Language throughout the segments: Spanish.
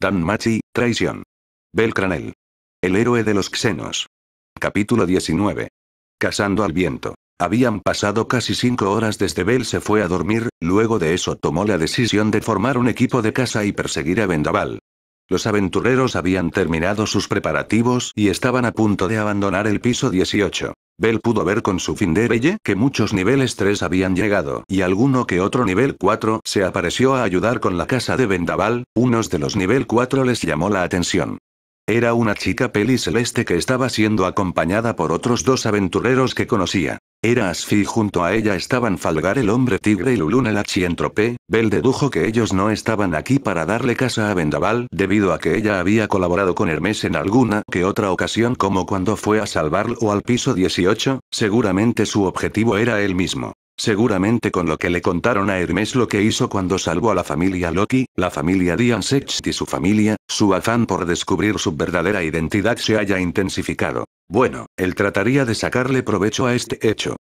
Dan Machi, traición. Cranel. El héroe de los Xenos. Capítulo 19. Cazando al viento. Habían pasado casi cinco horas desde Bel se fue a dormir, luego de eso tomó la decisión de formar un equipo de caza y perseguir a Vendaval. Los aventureros habían terminado sus preparativos y estaban a punto de abandonar el piso 18. Bell pudo ver con su fin de belle que muchos niveles 3 habían llegado, y alguno que otro nivel 4 se apareció a ayudar con la casa de Vendaval, unos de los nivel 4 les llamó la atención. Era una chica peli celeste que estaba siendo acompañada por otros dos aventureros que conocía. Era Asfi junto a ella estaban Falgar el hombre tigre y Luluna la chientropé, Bel dedujo que ellos no estaban aquí para darle casa a Vendaval debido a que ella había colaborado con Hermes en alguna que otra ocasión como cuando fue a salvarlo al piso 18, seguramente su objetivo era él mismo. Seguramente con lo que le contaron a Hermes lo que hizo cuando salvó a la familia Loki, la familia Dian y su familia, su afán por descubrir su verdadera identidad se haya intensificado. Bueno, él trataría de sacarle provecho a este hecho.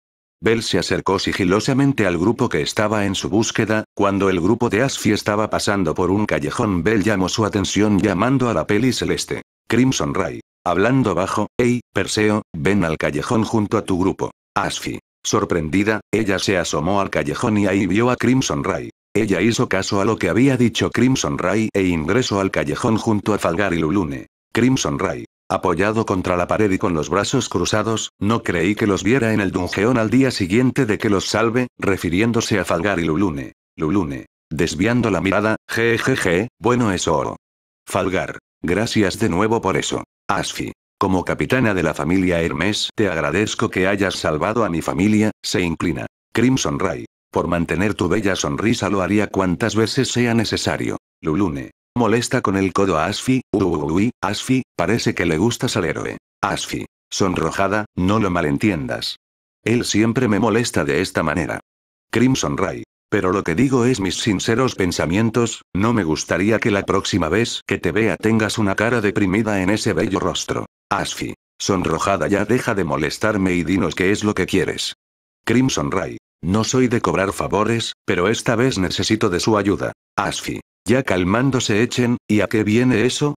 Bell se acercó sigilosamente al grupo que estaba en su búsqueda, cuando el grupo de Asfi estaba pasando por un callejón Bell llamó su atención llamando a la peli celeste. Crimson Ray. Hablando bajo, hey, Perseo, ven al callejón junto a tu grupo. Asfi. Sorprendida, ella se asomó al callejón y ahí vio a Crimson Ray. Ella hizo caso a lo que había dicho Crimson Ray e ingresó al callejón junto a Falgar y Lulune. Crimson Ray. Apoyado contra la pared y con los brazos cruzados, no creí que los viera en el dungeón al día siguiente de que los salve, refiriéndose a Falgar y Lulune. Lulune. Desviando la mirada, jejeje, bueno eso oro. Falgar. Gracias de nuevo por eso. Asfi. Como capitana de la familia Hermes, te agradezco que hayas salvado a mi familia, se inclina. Crimson Ray. Por mantener tu bella sonrisa lo haría cuantas veces sea necesario. Lulune. Molesta con el codo a Asfi, Asfi, parece que le gustas al héroe. Asfi. Sonrojada, no lo malentiendas. Él siempre me molesta de esta manera. Crimson Ray. Pero lo que digo es mis sinceros pensamientos, no me gustaría que la próxima vez que te vea tengas una cara deprimida en ese bello rostro. Asfi. Sonrojada ya deja de molestarme y dinos qué es lo que quieres. Crimson Ray. No soy de cobrar favores, pero esta vez necesito de su ayuda. Asfi. Ya calmándose echen, ¿y a qué viene eso?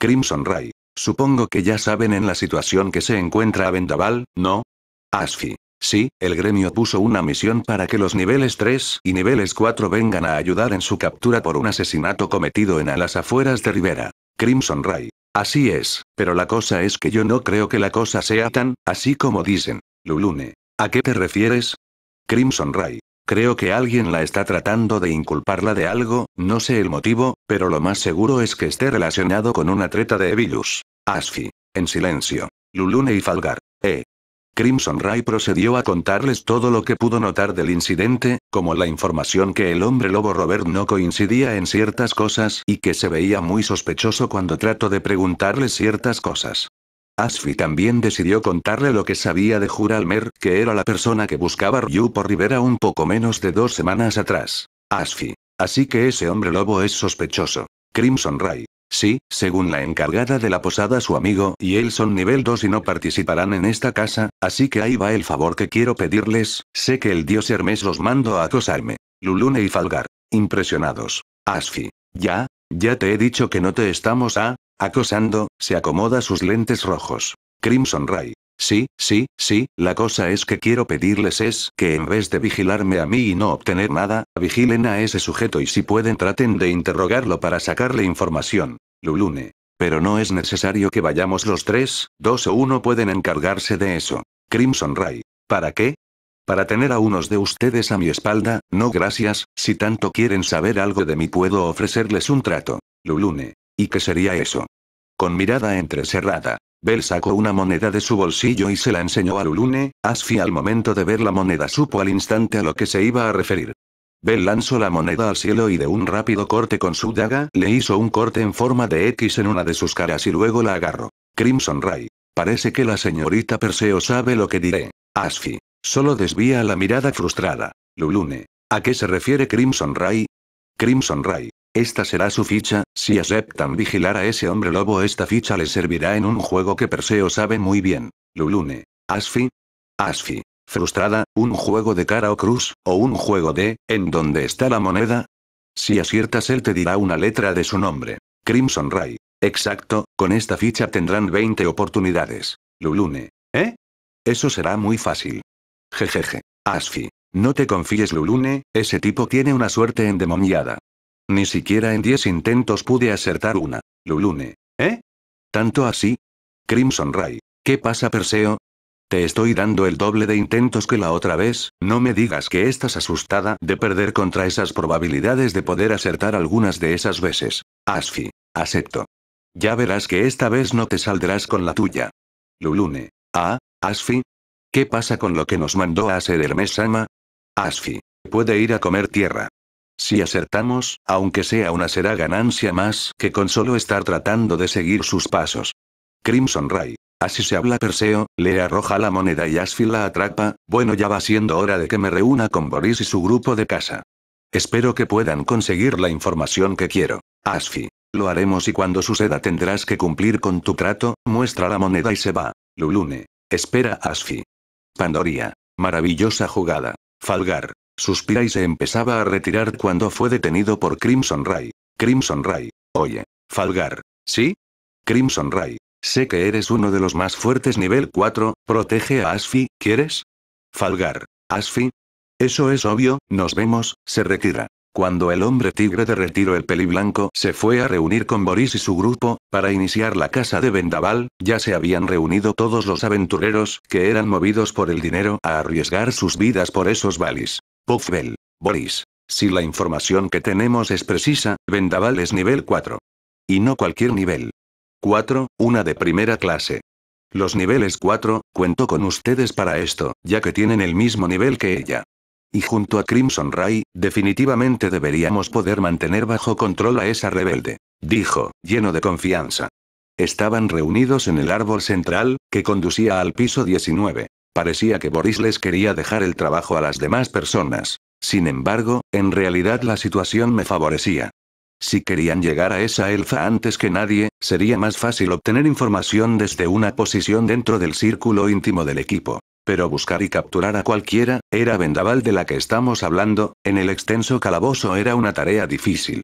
Crimson Ray. Supongo que ya saben en la situación que se encuentra a Vendaval, ¿no? Asfi. Sí, el gremio puso una misión para que los niveles 3 y niveles 4 vengan a ayudar en su captura por un asesinato cometido en las afueras de Rivera. Crimson Ray. Así es, pero la cosa es que yo no creo que la cosa sea tan, así como dicen. Lulune. ¿A qué te refieres? Crimson Ray. Creo que alguien la está tratando de inculparla de algo, no sé el motivo, pero lo más seguro es que esté relacionado con una treta de Evilus. Asfi. En silencio. Lulune y Falgar. E. Crimson Ray procedió a contarles todo lo que pudo notar del incidente, como la información que el hombre lobo Robert no coincidía en ciertas cosas y que se veía muy sospechoso cuando trato de preguntarle ciertas cosas. Asfi también decidió contarle lo que sabía de Juralmer, que era la persona que buscaba Ryu por Rivera un poco menos de dos semanas atrás. Asfi. Así que ese hombre lobo es sospechoso. Crimson Ray. Sí, según la encargada de la posada su amigo y él son nivel 2 y no participarán en esta casa, así que ahí va el favor que quiero pedirles, sé que el dios Hermes los mando a acosarme. Lulune y Falgar. Impresionados. Asfi. Ya, ya te he dicho que no te estamos a, Acosando, se acomoda sus lentes rojos. Crimson Ray. Sí, sí, sí, la cosa es que quiero pedirles es que en vez de vigilarme a mí y no obtener nada, vigilen a ese sujeto y si pueden traten de interrogarlo para sacarle información. Lulune. Pero no es necesario que vayamos los tres, dos o uno pueden encargarse de eso. Crimson Ray. ¿Para qué? Para tener a unos de ustedes a mi espalda, no gracias, si tanto quieren saber algo de mí puedo ofrecerles un trato. Lulune. ¿Y qué sería eso? Con mirada entrecerrada, Bell sacó una moneda de su bolsillo y se la enseñó a Lulune, Asfi al momento de ver la moneda supo al instante a lo que se iba a referir. Bell lanzó la moneda al cielo y de un rápido corte con su daga le hizo un corte en forma de X en una de sus caras y luego la agarró. Crimson Ray. Parece que la señorita Perseo sabe lo que diré. Asfi. Solo desvía la mirada frustrada. Lulune. ¿A qué se refiere Crimson Ray? Crimson Ray. Esta será su ficha, si aceptan vigilar a ese hombre lobo esta ficha les servirá en un juego que Perseo sabe muy bien. Lulune. Asfi. Asfi. Frustrada, un juego de cara o cruz, o un juego de, ¿en dónde está la moneda? Si aciertas él te dirá una letra de su nombre. Crimson Ray. Exacto, con esta ficha tendrán 20 oportunidades. Lulune. ¿Eh? Eso será muy fácil. Jejeje. Asfi. No te confíes Lulune, ese tipo tiene una suerte endemoniada. Ni siquiera en 10 intentos pude acertar una. Lulune. ¿Eh? ¿Tanto así? Crimson Ray. ¿Qué pasa, Perseo? Te estoy dando el doble de intentos que la otra vez, no me digas que estás asustada de perder contra esas probabilidades de poder acertar algunas de esas veces. Asfi. Acepto. Ya verás que esta vez no te saldrás con la tuya. Lulune. Ah, Asfi. ¿Qué pasa con lo que nos mandó a hacer Hermes Sama? Asfi. Puede ir a comer tierra. Si acertamos, aunque sea una será ganancia más que con solo estar tratando de seguir sus pasos. Crimson Ray. Así se habla Perseo, le arroja la moneda y Asfi la atrapa, bueno ya va siendo hora de que me reúna con Boris y su grupo de casa. Espero que puedan conseguir la información que quiero. Asfi. Lo haremos y cuando suceda tendrás que cumplir con tu trato, muestra la moneda y se va. Lulune. Espera Asfi. Pandoría. Maravillosa jugada. Falgar. Suspira y se empezaba a retirar cuando fue detenido por Crimson Ray. Crimson Ray. Oye. Falgar. ¿Sí? Crimson Ray. Sé que eres uno de los más fuertes nivel 4, protege a Asfi, ¿quieres? Falgar. Asfi. Eso es obvio, nos vemos, se retira. Cuando el hombre tigre de retiro el peli blanco se fue a reunir con Boris y su grupo, para iniciar la casa de Vendaval, ya se habían reunido todos los aventureros que eran movidos por el dinero a arriesgar sus vidas por esos valis. Puffbell. Boris. Si la información que tenemos es precisa, Vendaval es nivel 4. Y no cualquier nivel. 4, una de primera clase. Los niveles 4, cuento con ustedes para esto, ya que tienen el mismo nivel que ella. Y junto a Crimson Ray, definitivamente deberíamos poder mantener bajo control a esa rebelde, dijo, lleno de confianza. Estaban reunidos en el árbol central, que conducía al piso 19. Parecía que Boris les quería dejar el trabajo a las demás personas. Sin embargo, en realidad la situación me favorecía. Si querían llegar a esa elfa antes que nadie, sería más fácil obtener información desde una posición dentro del círculo íntimo del equipo. Pero buscar y capturar a cualquiera, era vendaval de la que estamos hablando, en el extenso calabozo era una tarea difícil.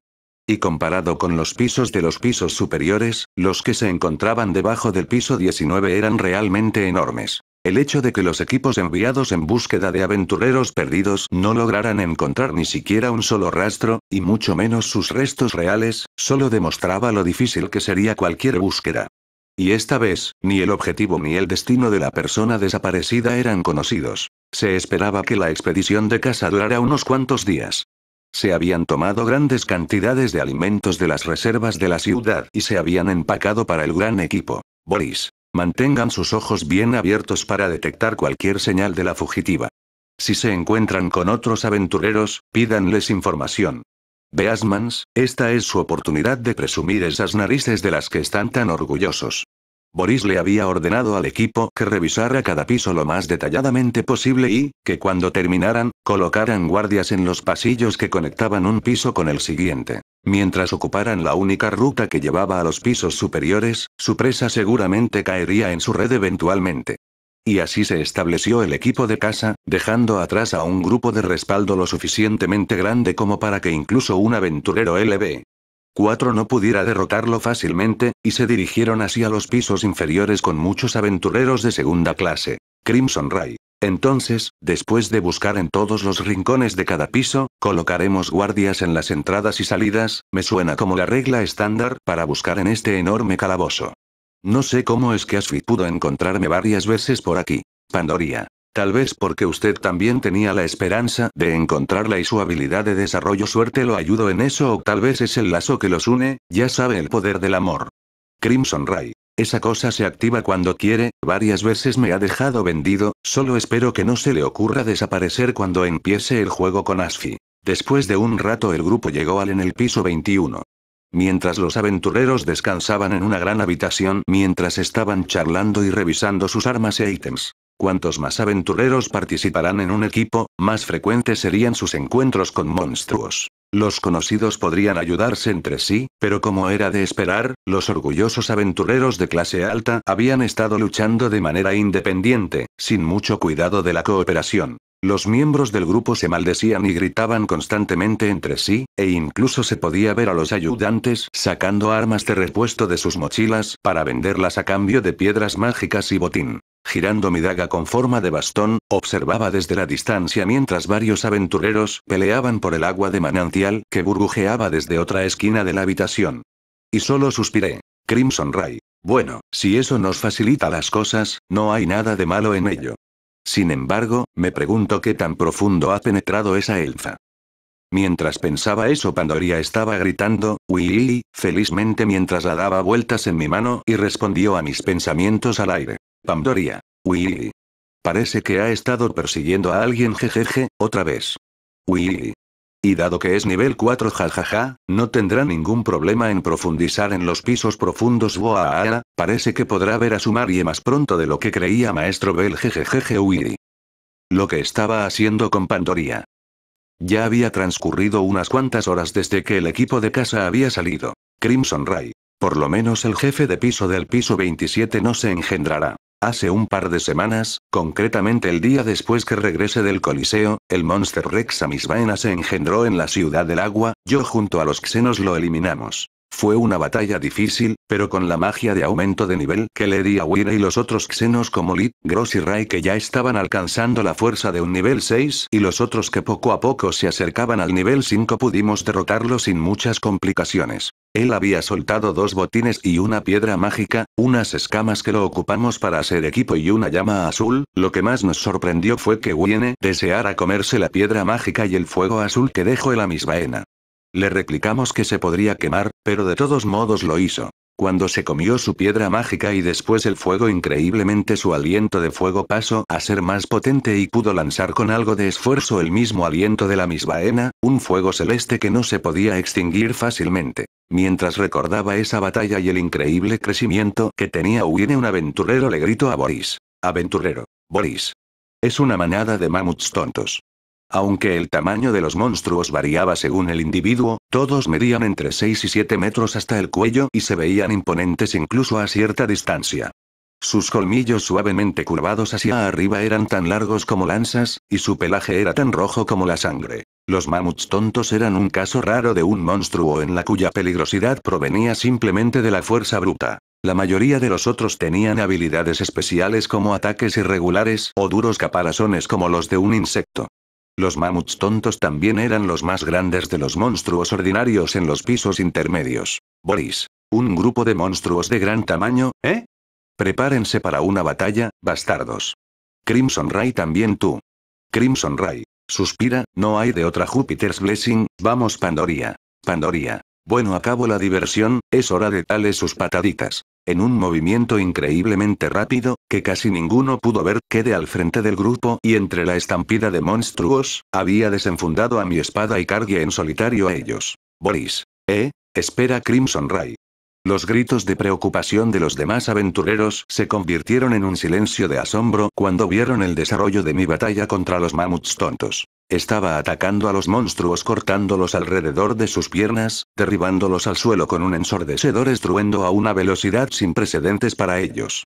Y comparado con los pisos de los pisos superiores, los que se encontraban debajo del piso 19 eran realmente enormes. El hecho de que los equipos enviados en búsqueda de aventureros perdidos no lograran encontrar ni siquiera un solo rastro, y mucho menos sus restos reales, solo demostraba lo difícil que sería cualquier búsqueda. Y esta vez, ni el objetivo ni el destino de la persona desaparecida eran conocidos. Se esperaba que la expedición de casa durara unos cuantos días. Se habían tomado grandes cantidades de alimentos de las reservas de la ciudad y se habían empacado para el gran equipo. Boris, Mantengan sus ojos bien abiertos para detectar cualquier señal de la fugitiva. Si se encuentran con otros aventureros, pídanles información. Beasmans, esta es su oportunidad de presumir esas narices de las que están tan orgullosos. Boris le había ordenado al equipo que revisara cada piso lo más detalladamente posible y, que cuando terminaran, colocaran guardias en los pasillos que conectaban un piso con el siguiente. Mientras ocuparan la única ruta que llevaba a los pisos superiores, su presa seguramente caería en su red eventualmente. Y así se estableció el equipo de casa, dejando atrás a un grupo de respaldo lo suficientemente grande como para que incluso un aventurero LB, Cuatro no pudiera derrotarlo fácilmente, y se dirigieron hacia los pisos inferiores con muchos aventureros de segunda clase. Crimson Ray. Entonces, después de buscar en todos los rincones de cada piso, colocaremos guardias en las entradas y salidas, me suena como la regla estándar para buscar en este enorme calabozo. No sé cómo es que Asfit pudo encontrarme varias veces por aquí. Pandoria. Tal vez porque usted también tenía la esperanza de encontrarla y su habilidad de desarrollo suerte lo ayudó en eso o tal vez es el lazo que los une, ya sabe el poder del amor. Crimson Ray. Esa cosa se activa cuando quiere, varias veces me ha dejado vendido, solo espero que no se le ocurra desaparecer cuando empiece el juego con Asfi. Después de un rato el grupo llegó al en el piso 21. Mientras los aventureros descansaban en una gran habitación mientras estaban charlando y revisando sus armas e ítems. Cuantos más aventureros participarán en un equipo, más frecuentes serían sus encuentros con monstruos. Los conocidos podrían ayudarse entre sí, pero como era de esperar, los orgullosos aventureros de clase alta habían estado luchando de manera independiente, sin mucho cuidado de la cooperación. Los miembros del grupo se maldecían y gritaban constantemente entre sí, e incluso se podía ver a los ayudantes sacando armas de repuesto de sus mochilas para venderlas a cambio de piedras mágicas y botín. Girando mi daga con forma de bastón, observaba desde la distancia mientras varios aventureros peleaban por el agua de manantial que burbujeaba desde otra esquina de la habitación. Y solo suspiré. Crimson Ray. Bueno, si eso nos facilita las cosas, no hay nada de malo en ello. Sin embargo, me pregunto qué tan profundo ha penetrado esa elfa. Mientras pensaba eso, Pandoria estaba gritando, Willy, felizmente mientras la daba vueltas en mi mano y respondió a mis pensamientos al aire. Pandoria. Willy. Parece que ha estado persiguiendo a alguien jejeje, otra vez. Willy. Y dado que es nivel 4 jajaja, no tendrá ningún problema en profundizar en los pisos profundos Boaara, parece que podrá ver a su Marie más pronto de lo que creía Maestro Bel jejejeje Willy. Lo que estaba haciendo con Pandoria. Ya había transcurrido unas cuantas horas desde que el equipo de casa había salido. Crimson Ray. Por lo menos el jefe de piso del piso 27 no se engendrará. Hace un par de semanas, concretamente el día después que regrese del Coliseo, el Monster Rex Amisbaena se engendró en la Ciudad del Agua, yo junto a los Xenos lo eliminamos. Fue una batalla difícil, pero con la magia de aumento de nivel que le di a Wira y los otros xenos como Lit, Gross y Rai que ya estaban alcanzando la fuerza de un nivel 6 y los otros que poco a poco se acercaban al nivel 5 pudimos derrotarlo sin muchas complicaciones. Él había soltado dos botines y una piedra mágica, unas escamas que lo ocupamos para hacer equipo y una llama azul, lo que más nos sorprendió fue que Wiene deseara comerse la piedra mágica y el fuego azul que dejó el Amisbaena. Le replicamos que se podría quemar, pero de todos modos lo hizo. Cuando se comió su piedra mágica y después el fuego increíblemente su aliento de fuego pasó a ser más potente y pudo lanzar con algo de esfuerzo el mismo aliento de la hena, un fuego celeste que no se podía extinguir fácilmente. Mientras recordaba esa batalla y el increíble crecimiento que tenía Huine un aventurero le gritó a Boris. Aventurero. Boris. Es una manada de mamuts tontos. Aunque el tamaño de los monstruos variaba según el individuo, todos medían entre 6 y 7 metros hasta el cuello y se veían imponentes incluso a cierta distancia. Sus colmillos suavemente curvados hacia arriba eran tan largos como lanzas, y su pelaje era tan rojo como la sangre. Los mamuts tontos eran un caso raro de un monstruo en la cuya peligrosidad provenía simplemente de la fuerza bruta. La mayoría de los otros tenían habilidades especiales como ataques irregulares o duros caparazones como los de un insecto. Los mamuts tontos también eran los más grandes de los monstruos ordinarios en los pisos intermedios. Boris. Un grupo de monstruos de gran tamaño, ¿eh? Prepárense para una batalla, bastardos. Crimson Ray también tú. Crimson Ray. Suspira, no hay de otra Júpiter's Blessing, vamos Pandoria. Pandoria. Bueno, acabo la diversión, es hora de tales sus pataditas. En un movimiento increíblemente rápido, que casi ninguno pudo ver, quedé al frente del grupo y entre la estampida de monstruos, había desenfundado a mi espada y cargué en solitario a ellos. Boris. ¿Eh? Espera Crimson Ray. Los gritos de preocupación de los demás aventureros se convirtieron en un silencio de asombro cuando vieron el desarrollo de mi batalla contra los mamuts tontos. Estaba atacando a los monstruos cortándolos alrededor de sus piernas, derribándolos al suelo con un ensordecedor estruendo a una velocidad sin precedentes para ellos.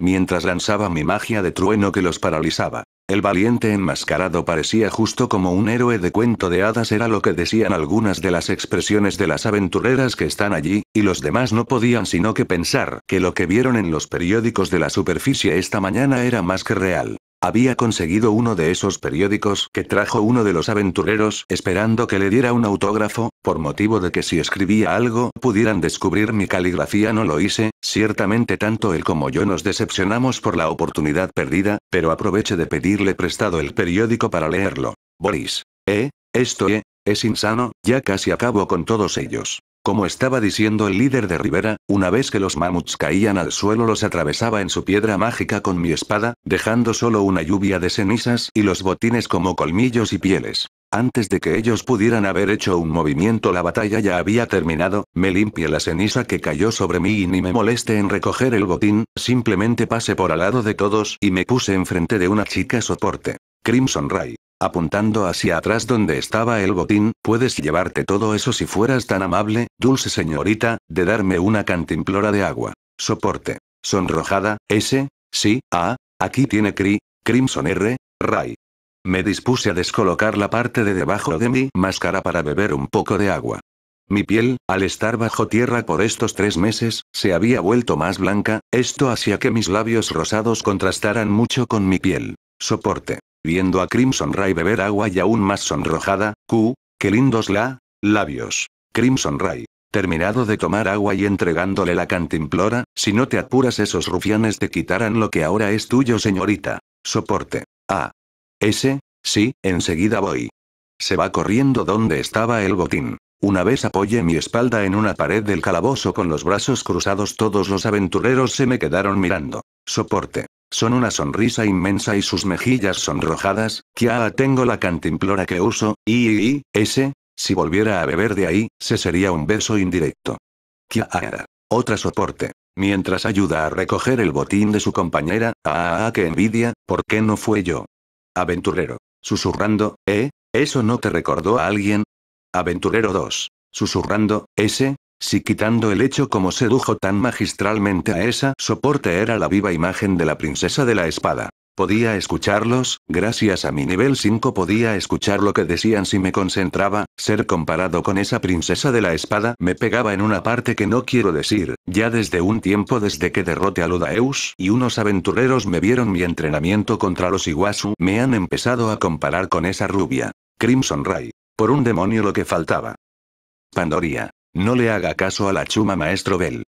Mientras lanzaba mi magia de trueno que los paralizaba. El valiente enmascarado parecía justo como un héroe de cuento de hadas era lo que decían algunas de las expresiones de las aventureras que están allí, y los demás no podían sino que pensar que lo que vieron en los periódicos de la superficie esta mañana era más que real. Había conseguido uno de esos periódicos que trajo uno de los aventureros esperando que le diera un autógrafo, por motivo de que si escribía algo pudieran descubrir mi caligrafía no lo hice, ciertamente tanto él como yo nos decepcionamos por la oportunidad perdida, pero aproveché de pedirle prestado el periódico para leerlo. Boris. ¿Eh? Esto eh, es insano, ya casi acabo con todos ellos. Como estaba diciendo el líder de Rivera, una vez que los mamuts caían al suelo los atravesaba en su piedra mágica con mi espada, dejando solo una lluvia de cenizas y los botines como colmillos y pieles. Antes de que ellos pudieran haber hecho un movimiento la batalla ya había terminado, me limpié la ceniza que cayó sobre mí y ni me moleste en recoger el botín, simplemente pasé por al lado de todos y me puse enfrente de una chica soporte. Crimson Ray apuntando hacia atrás donde estaba el botín, puedes llevarte todo eso si fueras tan amable, dulce señorita, de darme una cantimplora de agua. Soporte. Sonrojada, S, sí, ah, aquí tiene Cri, Crimson R, Ray. Me dispuse a descolocar la parte de debajo de mi máscara para beber un poco de agua. Mi piel, al estar bajo tierra por estos tres meses, se había vuelto más blanca, esto hacía que mis labios rosados contrastaran mucho con mi piel. Soporte viendo a Crimson Ray beber agua y aún más sonrojada, Q, qué lindos la, labios. Crimson Ray. Terminado de tomar agua y entregándole la cantimplora, si no te apuras esos rufianes te quitarán lo que ahora es tuyo señorita. Soporte. Ah. Ese, sí, enseguida voy. Se va corriendo donde estaba el botín. Una vez apoyé mi espalda en una pared del calabozo con los brazos cruzados todos los aventureros se me quedaron mirando. Soporte. Son una sonrisa inmensa y sus mejillas sonrojadas, ya tengo la cantimplora que uso, y, y, ese, si volviera a beber de ahí, se sería un beso indirecto. a Otra soporte. Mientras ayuda a recoger el botín de su compañera, ah, ah, ah que envidia, ¿por qué no fue yo? Aventurero. Susurrando, ¿eh? ¿Eso no te recordó a alguien? Aventurero 2. Susurrando, ¿ese? Si quitando el hecho como sedujo tan magistralmente a esa soporte era la viva imagen de la princesa de la espada. Podía escucharlos, gracias a mi nivel 5 podía escuchar lo que decían si me concentraba, ser comparado con esa princesa de la espada me pegaba en una parte que no quiero decir, ya desde un tiempo desde que derrote a Ludaeus y unos aventureros me vieron mi entrenamiento contra los Iguazu me han empezado a comparar con esa rubia. Crimson Ray. Por un demonio lo que faltaba. Pandoria. No le haga caso a la chuma maestro Bell.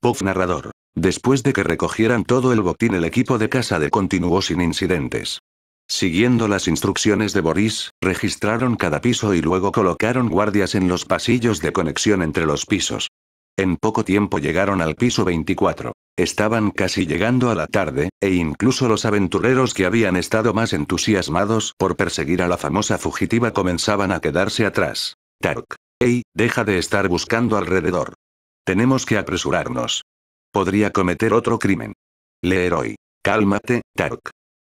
Puff narrador. Después de que recogieran todo el botín el equipo de casa de continuó sin incidentes. Siguiendo las instrucciones de Boris, registraron cada piso y luego colocaron guardias en los pasillos de conexión entre los pisos. En poco tiempo llegaron al piso 24. Estaban casi llegando a la tarde, e incluso los aventureros que habían estado más entusiasmados por perseguir a la famosa fugitiva comenzaban a quedarse atrás. Tark, Ey, deja de estar buscando alrededor. Tenemos que apresurarnos. Podría cometer otro crimen. Leer hoy. Cálmate, Tark.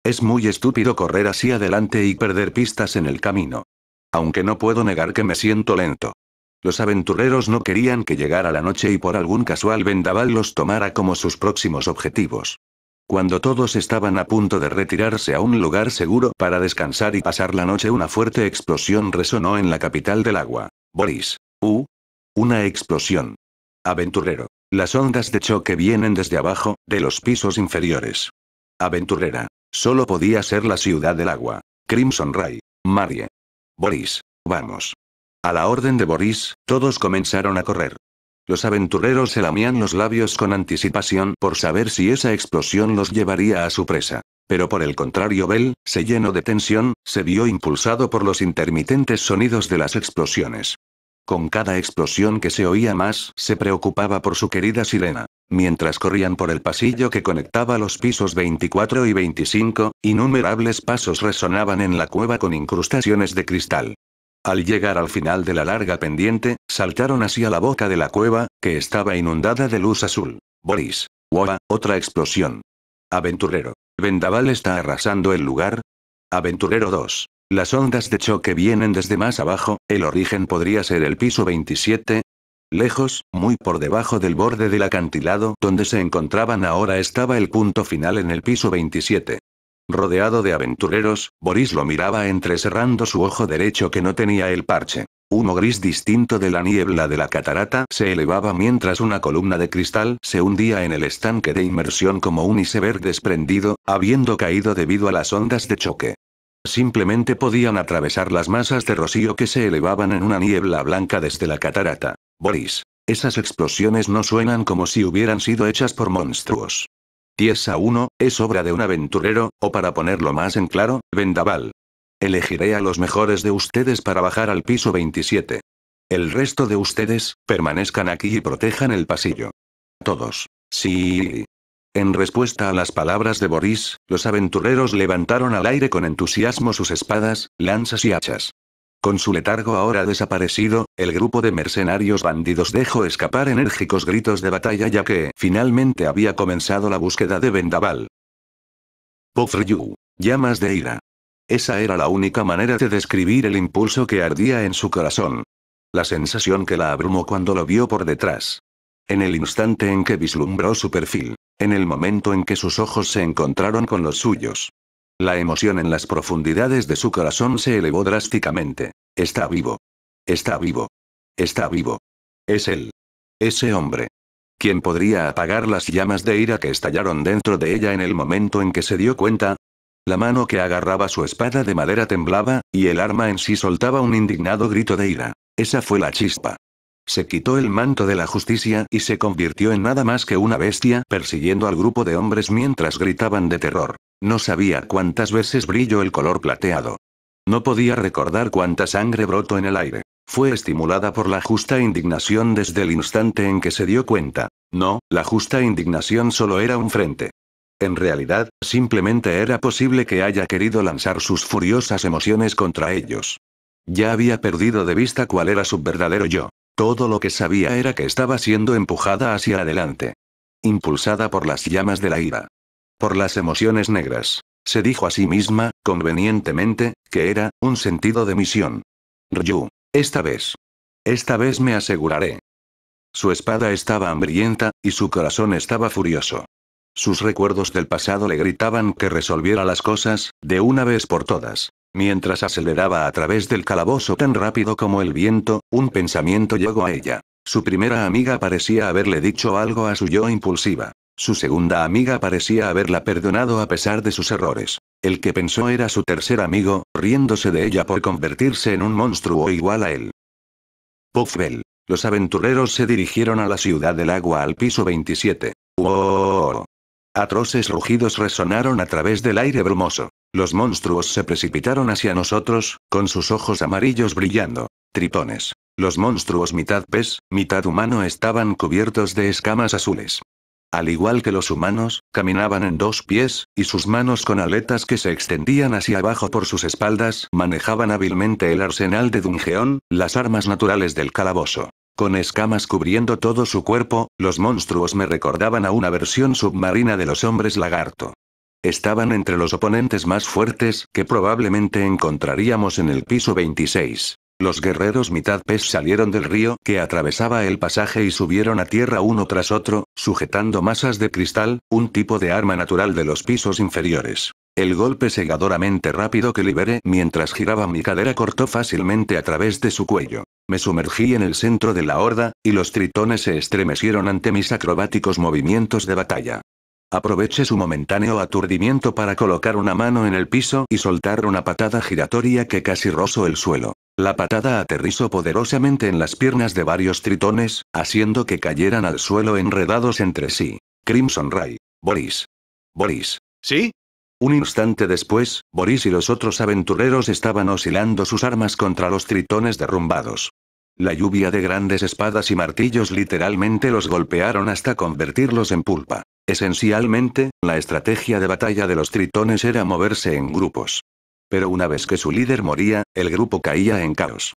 Es muy estúpido correr así adelante y perder pistas en el camino. Aunque no puedo negar que me siento lento. Los aventureros no querían que llegara la noche y por algún casual vendaval los tomara como sus próximos objetivos. Cuando todos estaban a punto de retirarse a un lugar seguro para descansar y pasar la noche, una fuerte explosión resonó en la capital del agua. Boris. u Una explosión. Aventurero. Las ondas de choque vienen desde abajo, de los pisos inferiores. Aventurera. Solo podía ser la ciudad del agua. Crimson Ray. Marie. Boris. Vamos. A la orden de Boris, todos comenzaron a correr. Los aventureros se lamían los labios con anticipación por saber si esa explosión los llevaría a su presa. Pero por el contrario Bell, se llenó de tensión, se vio impulsado por los intermitentes sonidos de las explosiones. Con cada explosión que se oía más, se preocupaba por su querida sirena. Mientras corrían por el pasillo que conectaba los pisos 24 y 25, innumerables pasos resonaban en la cueva con incrustaciones de cristal. Al llegar al final de la larga pendiente, saltaron hacia la boca de la cueva, que estaba inundada de luz azul. Boris. ¡Wow! Otra explosión. Aventurero. Vendaval está arrasando el lugar. Aventurero 2. Las ondas de choque vienen desde más abajo, el origen podría ser el piso 27. Lejos, muy por debajo del borde del acantilado donde se encontraban ahora estaba el punto final en el piso 27. Rodeado de aventureros, Boris lo miraba entrecerrando su ojo derecho que no tenía el parche. Uno gris distinto de la niebla de la catarata se elevaba mientras una columna de cristal se hundía en el estanque de inmersión como un iceberg desprendido, habiendo caído debido a las ondas de choque. Simplemente podían atravesar las masas de rocío que se elevaban en una niebla blanca desde la catarata. Boris. Esas explosiones no suenan como si hubieran sido hechas por monstruos. Tiesa 1, es obra de un aventurero, o para ponerlo más en claro, vendaval. Elegiré a los mejores de ustedes para bajar al piso 27. El resto de ustedes, permanezcan aquí y protejan el pasillo. Todos. Sí. En respuesta a las palabras de Boris, los aventureros levantaron al aire con entusiasmo sus espadas, lanzas y hachas. Con su letargo ahora desaparecido, el grupo de mercenarios bandidos dejó escapar enérgicos gritos de batalla ya que finalmente había comenzado la búsqueda de Vendaval. You. Llamas de ira. Esa era la única manera de describir el impulso que ardía en su corazón. La sensación que la abrumó cuando lo vio por detrás. En el instante en que vislumbró su perfil. En el momento en que sus ojos se encontraron con los suyos. La emoción en las profundidades de su corazón se elevó drásticamente. Está vivo. Está vivo. Está vivo. Es él. Ese hombre. ¿Quién podría apagar las llamas de ira que estallaron dentro de ella en el momento en que se dio cuenta? La mano que agarraba su espada de madera temblaba, y el arma en sí soltaba un indignado grito de ira. Esa fue la chispa. Se quitó el manto de la justicia y se convirtió en nada más que una bestia persiguiendo al grupo de hombres mientras gritaban de terror. No sabía cuántas veces brilló el color plateado. No podía recordar cuánta sangre brotó en el aire. Fue estimulada por la justa indignación desde el instante en que se dio cuenta. No, la justa indignación solo era un frente. En realidad, simplemente era posible que haya querido lanzar sus furiosas emociones contra ellos. Ya había perdido de vista cuál era su verdadero yo. Todo lo que sabía era que estaba siendo empujada hacia adelante. Impulsada por las llamas de la ira. Por las emociones negras. Se dijo a sí misma, convenientemente, que era, un sentido de misión. Ryu. Esta vez. Esta vez me aseguraré. Su espada estaba hambrienta, y su corazón estaba furioso. Sus recuerdos del pasado le gritaban que resolviera las cosas, de una vez por todas. Mientras aceleraba a través del calabozo tan rápido como el viento, un pensamiento llegó a ella. Su primera amiga parecía haberle dicho algo a su yo impulsiva. Su segunda amiga parecía haberla perdonado a pesar de sus errores. El que pensó era su tercer amigo, riéndose de ella por convertirse en un monstruo igual a él. Bell. Los aventureros se dirigieron a la ciudad del agua al piso 27. ¡Oh! Atroces rugidos resonaron a través del aire brumoso. Los monstruos se precipitaron hacia nosotros, con sus ojos amarillos brillando. Tritones. Los monstruos mitad pez, mitad humano estaban cubiertos de escamas azules. Al igual que los humanos, caminaban en dos pies, y sus manos con aletas que se extendían hacia abajo por sus espaldas manejaban hábilmente el arsenal de Dungeón, las armas naturales del calabozo. Con escamas cubriendo todo su cuerpo, los monstruos me recordaban a una versión submarina de los hombres lagarto. Estaban entre los oponentes más fuertes que probablemente encontraríamos en el piso 26. Los guerreros mitad pez salieron del río que atravesaba el pasaje y subieron a tierra uno tras otro, sujetando masas de cristal, un tipo de arma natural de los pisos inferiores. El golpe segadoramente rápido que liberé mientras giraba mi cadera cortó fácilmente a través de su cuello. Me sumergí en el centro de la horda, y los tritones se estremecieron ante mis acrobáticos movimientos de batalla. Aproveché su momentáneo aturdimiento para colocar una mano en el piso y soltar una patada giratoria que casi rozó el suelo. La patada aterrizó poderosamente en las piernas de varios tritones, haciendo que cayeran al suelo enredados entre sí. Crimson Ray. Boris. Boris. ¿Sí? Un instante después, Boris y los otros aventureros estaban oscilando sus armas contra los tritones derrumbados. La lluvia de grandes espadas y martillos literalmente los golpearon hasta convertirlos en pulpa. Esencialmente, la estrategia de batalla de los tritones era moverse en grupos. Pero una vez que su líder moría, el grupo caía en caos.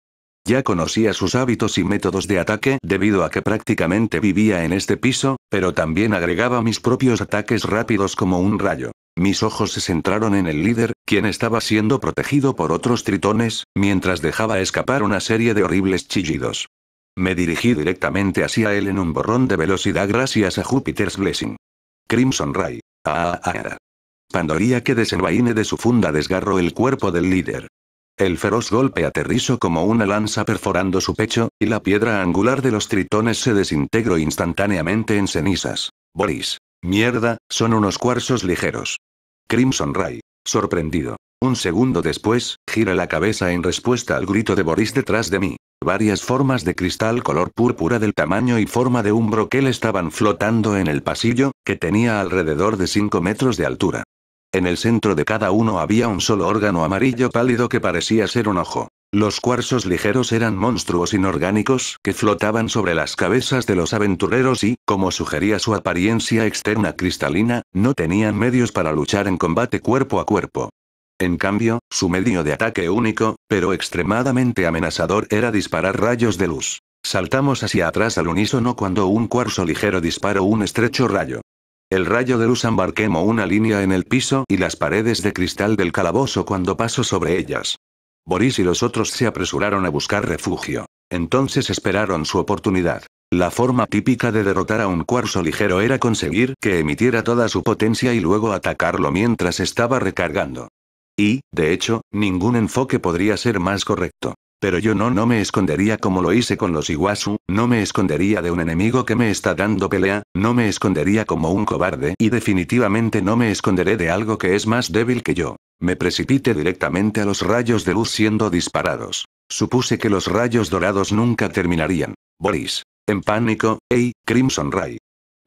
Ya conocía sus hábitos y métodos de ataque debido a que prácticamente vivía en este piso, pero también agregaba mis propios ataques rápidos como un rayo. Mis ojos se centraron en el líder, quien estaba siendo protegido por otros tritones, mientras dejaba escapar una serie de horribles chillidos. Me dirigí directamente hacia él en un borrón de velocidad gracias a Júpiter's Blessing. Crimson Ray. Ah, ah, ah. Pandoría que desenvaine de su funda desgarro el cuerpo del líder. El feroz golpe aterrizó como una lanza perforando su pecho, y la piedra angular de los tritones se desintegró instantáneamente en cenizas. Boris. Mierda, son unos cuarzos ligeros. Crimson Ray. Sorprendido. Un segundo después, gira la cabeza en respuesta al grito de Boris detrás de mí. Varias formas de cristal color púrpura del tamaño y forma de un broquel estaban flotando en el pasillo, que tenía alrededor de 5 metros de altura. En el centro de cada uno había un solo órgano amarillo pálido que parecía ser un ojo. Los cuarzos ligeros eran monstruos inorgánicos que flotaban sobre las cabezas de los aventureros y, como sugería su apariencia externa cristalina, no tenían medios para luchar en combate cuerpo a cuerpo. En cambio, su medio de ataque único, pero extremadamente amenazador, era disparar rayos de luz. Saltamos hacia atrás al unísono cuando un cuarzo ligero disparó un estrecho rayo. El rayo de luz embarquemos una línea en el piso y las paredes de cristal del calabozo cuando pasó sobre ellas. Boris y los otros se apresuraron a buscar refugio. Entonces esperaron su oportunidad. La forma típica de derrotar a un cuarzo ligero era conseguir que emitiera toda su potencia y luego atacarlo mientras estaba recargando. Y, de hecho, ningún enfoque podría ser más correcto. Pero yo no, no me escondería como lo hice con los Iguazu, no me escondería de un enemigo que me está dando pelea, no me escondería como un cobarde y definitivamente no me esconderé de algo que es más débil que yo. Me precipité directamente a los rayos de luz siendo disparados. Supuse que los rayos dorados nunca terminarían. Boris. En pánico, hey, Crimson Ray.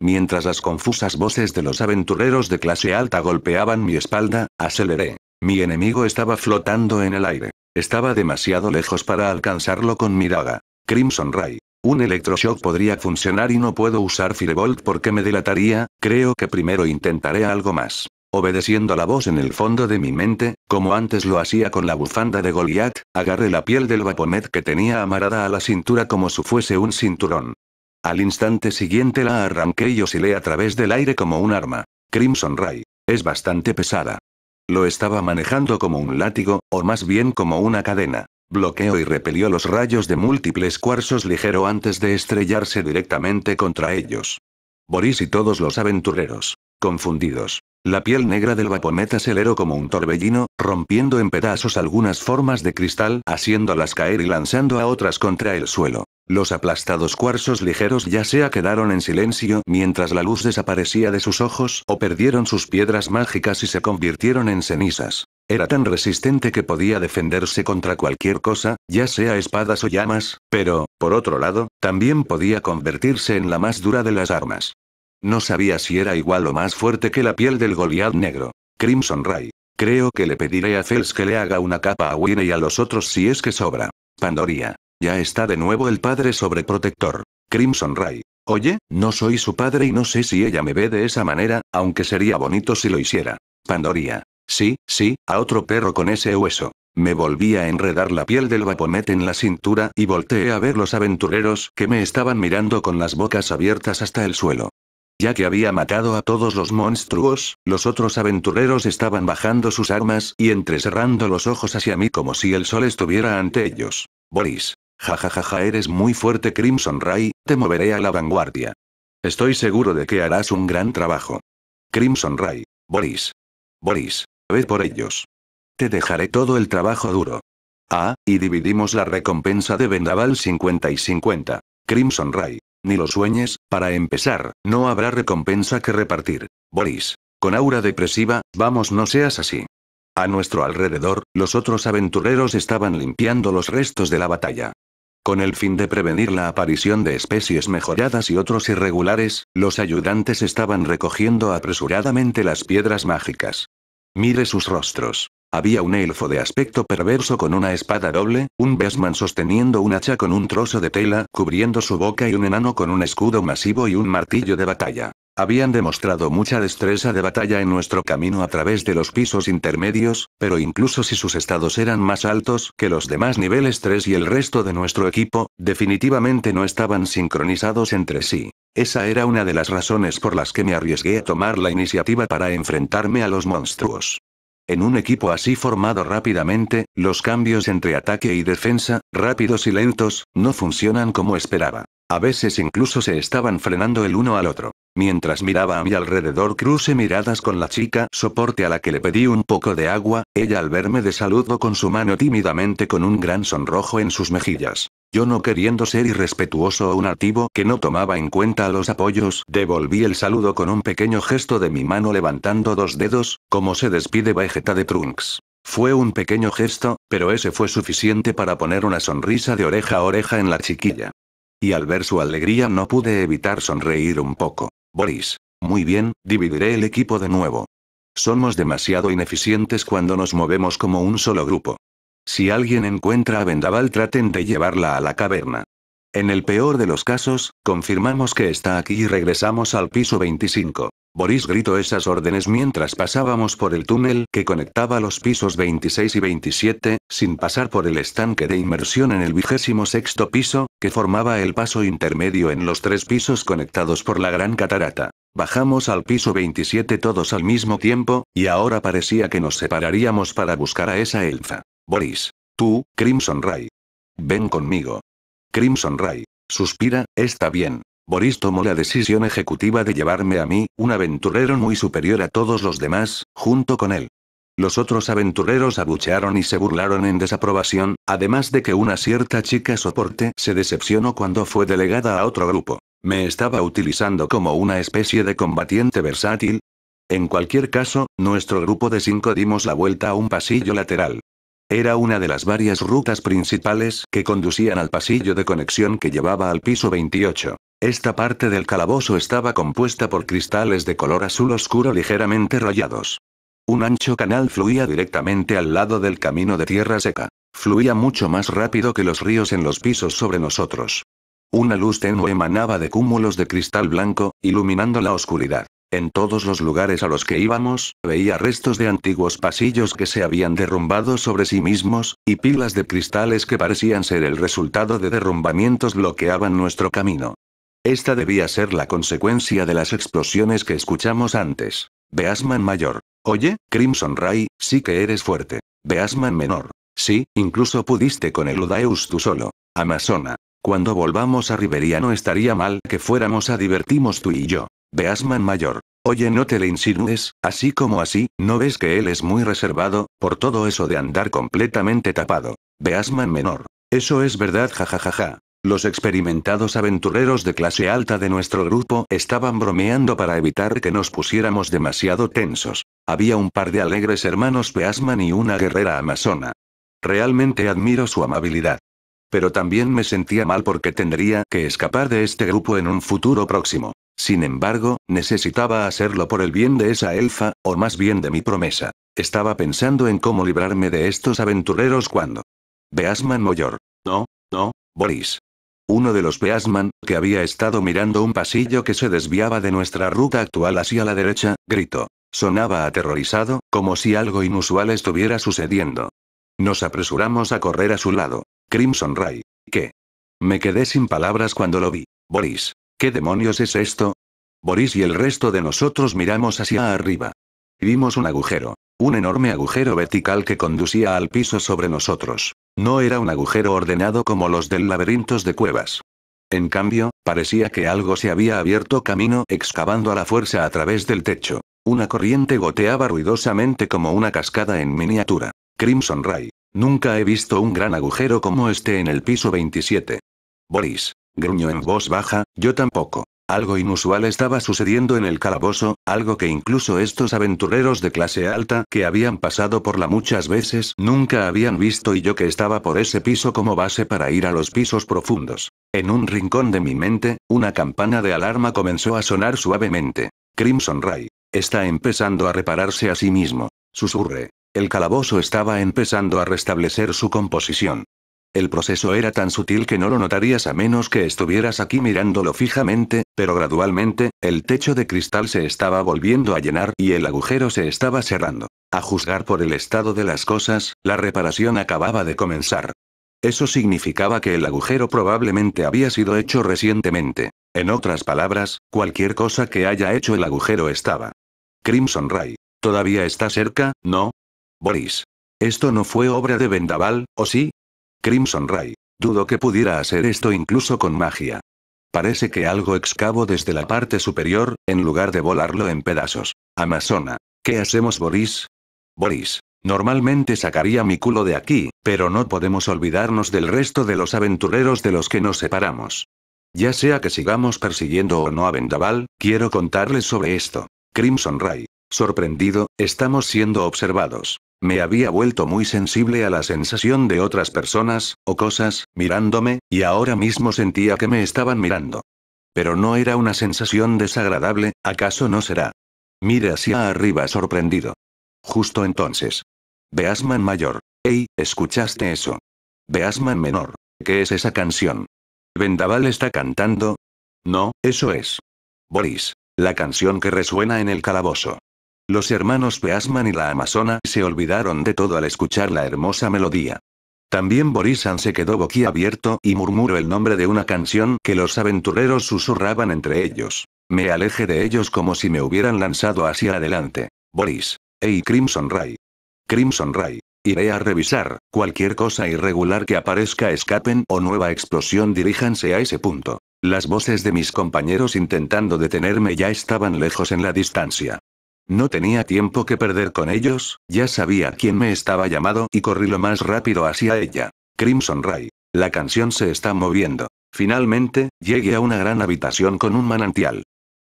Mientras las confusas voces de los aventureros de clase alta golpeaban mi espalda, aceleré. Mi enemigo estaba flotando en el aire. Estaba demasiado lejos para alcanzarlo con mi daga. Crimson Ray. Un electroshock podría funcionar y no puedo usar Firebolt porque me delataría, creo que primero intentaré algo más. Obedeciendo la voz en el fondo de mi mente, como antes lo hacía con la bufanda de Goliath, agarré la piel del vaponet que tenía amarada a la cintura como si fuese un cinturón. Al instante siguiente la arranqué y oscilé a través del aire como un arma. Crimson Ray. Es bastante pesada. Lo estaba manejando como un látigo, o más bien como una cadena. Bloqueó y repelió los rayos de múltiples cuarzos ligero antes de estrellarse directamente contra ellos. Boris y todos los aventureros. Confundidos. La piel negra del vaponeta aceleró como un torbellino, rompiendo en pedazos algunas formas de cristal, haciéndolas caer y lanzando a otras contra el suelo. Los aplastados cuarzos ligeros ya sea quedaron en silencio mientras la luz desaparecía de sus ojos o perdieron sus piedras mágicas y se convirtieron en cenizas. Era tan resistente que podía defenderse contra cualquier cosa, ya sea espadas o llamas, pero, por otro lado, también podía convertirse en la más dura de las armas. No sabía si era igual o más fuerte que la piel del goliad negro. Crimson Ray. Creo que le pediré a Fels que le haga una capa a Winnie y a los otros si es que sobra. Pandoría. Ya está de nuevo el padre sobreprotector. Crimson Ray. Oye, no soy su padre y no sé si ella me ve de esa manera, aunque sería bonito si lo hiciera. Pandoría. Sí, sí, a otro perro con ese hueso. Me volví a enredar la piel del vaponete en la cintura y volteé a ver los aventureros que me estaban mirando con las bocas abiertas hasta el suelo. Ya que había matado a todos los monstruos, los otros aventureros estaban bajando sus armas y entrecerrando los ojos hacia mí como si el sol estuviera ante ellos. Boris, Jajajaja, eres muy fuerte, Crimson Ray, te moveré a la vanguardia. Estoy seguro de que harás un gran trabajo. Crimson Ray, Boris. Boris, ve por ellos. Te dejaré todo el trabajo duro. Ah, y dividimos la recompensa de Vendaval 50 y 50. Crimson Ray, ni lo sueñes, para empezar, no habrá recompensa que repartir. Boris, con aura depresiva, vamos, no seas así. A nuestro alrededor, los otros aventureros estaban limpiando los restos de la batalla. Con el fin de prevenir la aparición de especies mejoradas y otros irregulares, los ayudantes estaban recogiendo apresuradamente las piedras mágicas. Mire sus rostros. Había un elfo de aspecto perverso con una espada doble, un Besman sosteniendo un hacha con un trozo de tela cubriendo su boca y un enano con un escudo masivo y un martillo de batalla. Habían demostrado mucha destreza de batalla en nuestro camino a través de los pisos intermedios, pero incluso si sus estados eran más altos que los demás niveles 3 y el resto de nuestro equipo, definitivamente no estaban sincronizados entre sí. Esa era una de las razones por las que me arriesgué a tomar la iniciativa para enfrentarme a los monstruos. En un equipo así formado rápidamente, los cambios entre ataque y defensa, rápidos y lentos, no funcionan como esperaba. A veces incluso se estaban frenando el uno al otro. Mientras miraba a mi alrededor crucé miradas con la chica soporte a la que le pedí un poco de agua, ella al verme de saludo con su mano tímidamente con un gran sonrojo en sus mejillas. Yo no queriendo ser irrespetuoso o un nativo que no tomaba en cuenta los apoyos, devolví el saludo con un pequeño gesto de mi mano levantando dos dedos, como se despide Vegeta de Trunks. Fue un pequeño gesto, pero ese fue suficiente para poner una sonrisa de oreja a oreja en la chiquilla. Y al ver su alegría no pude evitar sonreír un poco. Boris. Muy bien, dividiré el equipo de nuevo. Somos demasiado ineficientes cuando nos movemos como un solo grupo. Si alguien encuentra a Vendaval traten de llevarla a la caverna. En el peor de los casos, confirmamos que está aquí y regresamos al piso 25. Boris gritó esas órdenes mientras pasábamos por el túnel que conectaba los pisos 26 y 27, sin pasar por el estanque de inmersión en el vigésimo sexto piso, que formaba el paso intermedio en los tres pisos conectados por la gran catarata. Bajamos al piso 27 todos al mismo tiempo, y ahora parecía que nos separaríamos para buscar a esa elfa. Boris. Tú, Crimson Ray. Ven conmigo. Crimson Ray. Suspira, está bien. Boris tomó la decisión ejecutiva de llevarme a mí, un aventurero muy superior a todos los demás, junto con él. Los otros aventureros abuchearon y se burlaron en desaprobación, además de que una cierta chica soporte se decepcionó cuando fue delegada a otro grupo. ¿Me estaba utilizando como una especie de combatiente versátil? En cualquier caso, nuestro grupo de cinco dimos la vuelta a un pasillo lateral. Era una de las varias rutas principales que conducían al pasillo de conexión que llevaba al piso 28. Esta parte del calabozo estaba compuesta por cristales de color azul oscuro ligeramente rayados. Un ancho canal fluía directamente al lado del camino de tierra seca. Fluía mucho más rápido que los ríos en los pisos sobre nosotros. Una luz tenue emanaba de cúmulos de cristal blanco, iluminando la oscuridad. En todos los lugares a los que íbamos, veía restos de antiguos pasillos que se habían derrumbado sobre sí mismos, y pilas de cristales que parecían ser el resultado de derrumbamientos bloqueaban nuestro camino. Esta debía ser la consecuencia de las explosiones que escuchamos antes. Beasman mayor. Oye, Crimson Ray, sí que eres fuerte. Beasman menor. Sí, incluso pudiste con el Udaeus tú solo. Amazona. Cuando volvamos a Riveria no estaría mal que fuéramos a divertimos tú y yo. Beasman mayor. Oye, no te le insinúes, así como así, ¿no ves que él es muy reservado, por todo eso de andar completamente tapado? Beasman menor. Eso es verdad, jajajaja. Los experimentados aventureros de clase alta de nuestro grupo estaban bromeando para evitar que nos pusiéramos demasiado tensos. Había un par de alegres hermanos Beasman y una guerrera amazona. Realmente admiro su amabilidad. Pero también me sentía mal porque tendría que escapar de este grupo en un futuro próximo. Sin embargo, necesitaba hacerlo por el bien de esa elfa, o más bien de mi promesa. Estaba pensando en cómo librarme de estos aventureros cuando... Beasman Moyor. No, no, Boris uno de los Peasman, que había estado mirando un pasillo que se desviaba de nuestra ruta actual hacia la derecha, gritó. Sonaba aterrorizado, como si algo inusual estuviera sucediendo. Nos apresuramos a correr a su lado. Crimson Ray. ¿Qué? Me quedé sin palabras cuando lo vi. Boris. ¿Qué demonios es esto? Boris y el resto de nosotros miramos hacia arriba. Vimos un agujero. Un enorme agujero vertical que conducía al piso sobre nosotros. No era un agujero ordenado como los del laberintos de cuevas. En cambio, parecía que algo se había abierto camino excavando a la fuerza a través del techo. Una corriente goteaba ruidosamente como una cascada en miniatura. Crimson Ray. Nunca he visto un gran agujero como este en el piso 27. Boris. Gruñó en voz baja, yo tampoco. Algo inusual estaba sucediendo en el calabozo, algo que incluso estos aventureros de clase alta que habían pasado por la muchas veces nunca habían visto y yo que estaba por ese piso como base para ir a los pisos profundos. En un rincón de mi mente, una campana de alarma comenzó a sonar suavemente. Crimson Ray. Está empezando a repararse a sí mismo. Susurre. El calabozo estaba empezando a restablecer su composición. El proceso era tan sutil que no lo notarías a menos que estuvieras aquí mirándolo fijamente, pero gradualmente, el techo de cristal se estaba volviendo a llenar y el agujero se estaba cerrando. A juzgar por el estado de las cosas, la reparación acababa de comenzar. Eso significaba que el agujero probablemente había sido hecho recientemente. En otras palabras, cualquier cosa que haya hecho el agujero estaba. Crimson Ray. Todavía está cerca, ¿no? Boris. Esto no fue obra de Vendaval, ¿o sí? Crimson Ray. Dudo que pudiera hacer esto incluso con magia. Parece que algo excavo desde la parte superior, en lugar de volarlo en pedazos. Amazona. ¿Qué hacemos, Boris? Boris. Normalmente sacaría mi culo de aquí, pero no podemos olvidarnos del resto de los aventureros de los que nos separamos. Ya sea que sigamos persiguiendo o no a Vendaval, quiero contarles sobre esto. Crimson Ray. Sorprendido, estamos siendo observados. Me había vuelto muy sensible a la sensación de otras personas, o cosas, mirándome, y ahora mismo sentía que me estaban mirando. Pero no era una sensación desagradable, ¿acaso no será? Mire hacia arriba sorprendido. Justo entonces. Beasman mayor. ¡ey! ¿escuchaste eso? Beasman menor. ¿Qué es esa canción? ¿Vendaval está cantando? No, eso es. Boris. La canción que resuena en el calabozo. Los hermanos Peasman y la Amazona se olvidaron de todo al escuchar la hermosa melodía. También Borisan se quedó boquiabierto y murmuró el nombre de una canción que los aventureros susurraban entre ellos. Me aleje de ellos como si me hubieran lanzado hacia adelante. Boris. Hey Crimson Ray. Crimson Ray. Iré a revisar, cualquier cosa irregular que aparezca escapen o nueva explosión diríjanse a ese punto. Las voces de mis compañeros intentando detenerme ya estaban lejos en la distancia. No tenía tiempo que perder con ellos, ya sabía quién me estaba llamado y corrí lo más rápido hacia ella. Crimson Ray. La canción se está moviendo. Finalmente, llegué a una gran habitación con un manantial.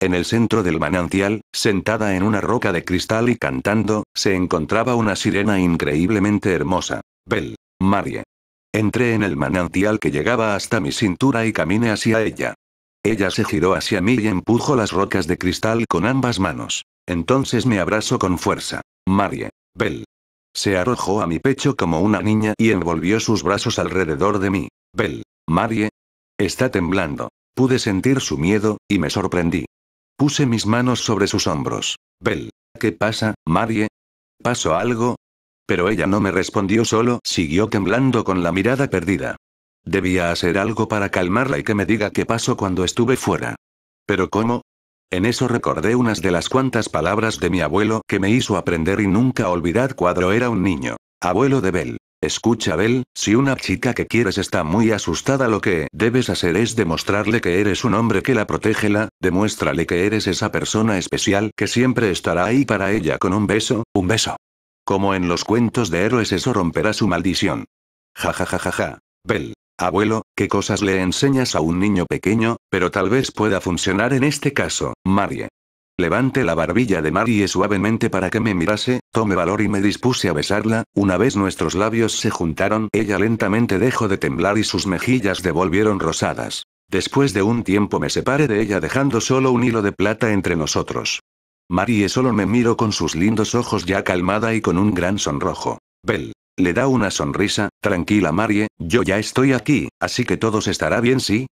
En el centro del manantial, sentada en una roca de cristal y cantando, se encontraba una sirena increíblemente hermosa. Belle. Marie. Entré en el manantial que llegaba hasta mi cintura y caminé hacia ella. Ella se giró hacia mí y empujó las rocas de cristal con ambas manos. Entonces me abrazó con fuerza. Marie. Bell. Se arrojó a mi pecho como una niña y envolvió sus brazos alrededor de mí. Bell. Marie. Está temblando. Pude sentir su miedo, y me sorprendí. Puse mis manos sobre sus hombros. Bell. ¿Qué pasa, Marie? ¿Pasó algo? Pero ella no me respondió solo, siguió temblando con la mirada perdida. Debía hacer algo para calmarla y que me diga qué pasó cuando estuve fuera. Pero ¿cómo? En eso recordé unas de las cuantas palabras de mi abuelo que me hizo aprender y nunca olvidar cuadro era un niño. Abuelo de Bel. Escucha Bel, si una chica que quieres está muy asustada lo que debes hacer es demostrarle que eres un hombre que la protégela, demuéstrale que eres esa persona especial que siempre estará ahí para ella con un beso, un beso. Como en los cuentos de héroes eso romperá su maldición. Ja ja ja ja ja. Bell, Abuelo, ¿qué cosas le enseñas a un niño pequeño? Pero tal vez pueda funcionar en este caso, Marie. Levante la barbilla de Marie suavemente para que me mirase, tome valor y me dispuse a besarla, una vez nuestros labios se juntaron, ella lentamente dejó de temblar y sus mejillas devolvieron rosadas. Después de un tiempo me separé de ella dejando solo un hilo de plata entre nosotros. Marie solo me miró con sus lindos ojos ya calmada y con un gran sonrojo. Bell, le da una sonrisa, tranquila Marie, yo ya estoy aquí, así que todos estará bien, ¿sí?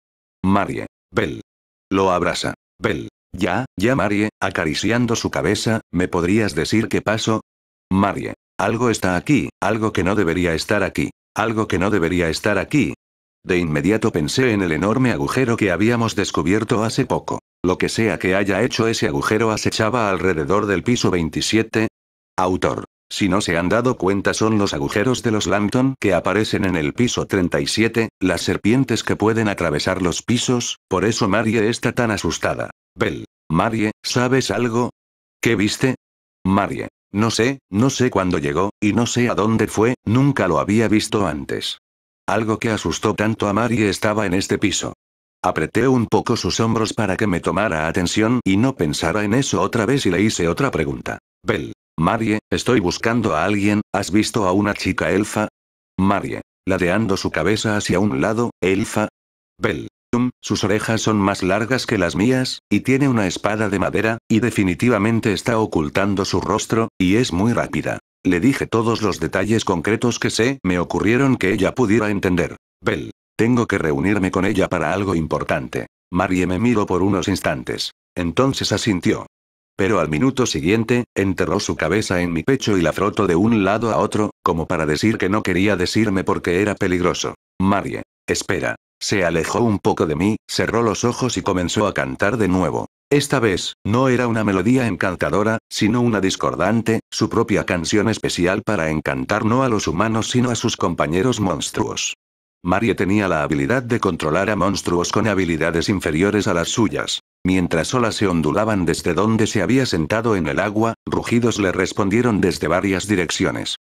Marie. Bell. Lo abraza. Bell. Ya, ya Marie, acariciando su cabeza, ¿me podrías decir qué pasó? Marie. Algo está aquí, algo que no debería estar aquí, algo que no debería estar aquí. De inmediato pensé en el enorme agujero que habíamos descubierto hace poco. Lo que sea que haya hecho ese agujero acechaba alrededor del piso 27. Autor. Si no se han dado cuenta son los agujeros de los Lampton que aparecen en el piso 37, las serpientes que pueden atravesar los pisos, por eso Marie está tan asustada. Bell. Marie, ¿sabes algo? ¿Qué viste? Marie. No sé, no sé cuándo llegó, y no sé a dónde fue, nunca lo había visto antes. Algo que asustó tanto a Marie estaba en este piso. Apreté un poco sus hombros para que me tomara atención y no pensara en eso otra vez y le hice otra pregunta. Bell, Marie, estoy buscando a alguien, ¿has visto a una chica elfa? Marie. Ladeando su cabeza hacia un lado, elfa. Bell. sus orejas son más largas que las mías, y tiene una espada de madera, y definitivamente está ocultando su rostro, y es muy rápida. Le dije todos los detalles concretos que sé, me ocurrieron que ella pudiera entender. Bell. Tengo que reunirme con ella para algo importante. Marie me miró por unos instantes. Entonces asintió pero al minuto siguiente, enterró su cabeza en mi pecho y la frotó de un lado a otro, como para decir que no quería decirme porque era peligroso. Marie. Espera. Se alejó un poco de mí, cerró los ojos y comenzó a cantar de nuevo. Esta vez, no era una melodía encantadora, sino una discordante, su propia canción especial para encantar no a los humanos sino a sus compañeros monstruos. Marie tenía la habilidad de controlar a monstruos con habilidades inferiores a las suyas. Mientras olas se ondulaban desde donde se había sentado en el agua, rugidos le respondieron desde varias direcciones.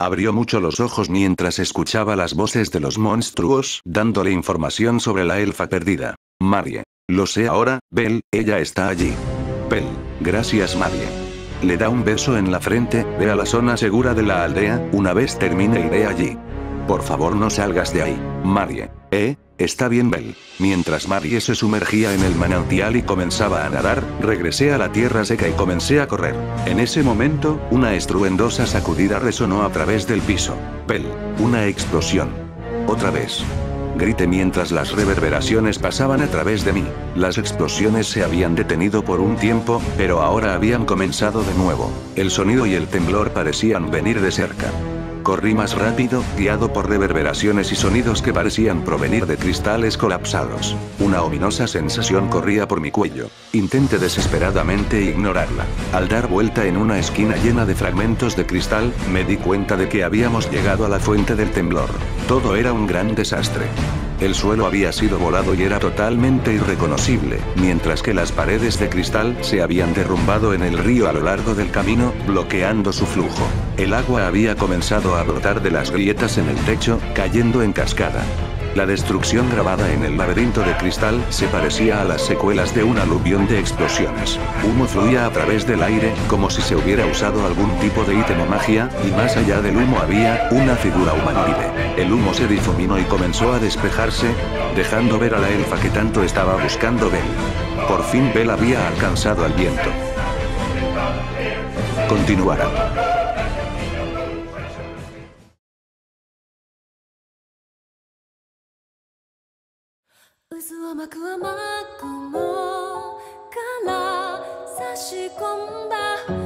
Abrió mucho los ojos mientras escuchaba las voces de los monstruos dándole información sobre la elfa perdida. Marie. Lo sé ahora, Bell, ella está allí. Bell. Gracias Marie. Le da un beso en la frente, ve a la zona segura de la aldea, una vez termine iré allí. Por favor no salgas de ahí. Marie. Eh, está bien Bell. Mientras Marie se sumergía en el manantial y comenzaba a nadar, regresé a la tierra seca y comencé a correr. En ese momento, una estruendosa sacudida resonó a través del piso. Bell. Una explosión. Otra vez grité mientras las reverberaciones pasaban a través de mí. Las explosiones se habían detenido por un tiempo, pero ahora habían comenzado de nuevo. El sonido y el temblor parecían venir de cerca. Corrí más rápido, guiado por reverberaciones y sonidos que parecían provenir de cristales colapsados. Una ominosa sensación corría por mi cuello. Intenté desesperadamente ignorarla. Al dar vuelta en una esquina llena de fragmentos de cristal, me di cuenta de que habíamos llegado a la fuente del temblor. Todo era un gran desastre. El suelo había sido volado y era totalmente irreconocible, mientras que las paredes de cristal se habían derrumbado en el río a lo largo del camino, bloqueando su flujo. El agua había comenzado a brotar de las grietas en el techo, cayendo en cascada. La destrucción grabada en el laberinto de cristal se parecía a las secuelas de un aluvión de explosiones. Humo fluía a través del aire, como si se hubiera usado algún tipo de ítem o magia, y más allá del humo había una figura humanoide. El humo se difuminó y comenzó a despejarse, dejando ver a la elfa que tanto estaba buscando Bell. Por fin Bell había alcanzado al viento. Continuará. 渦を巻く雨雲から差し込んだ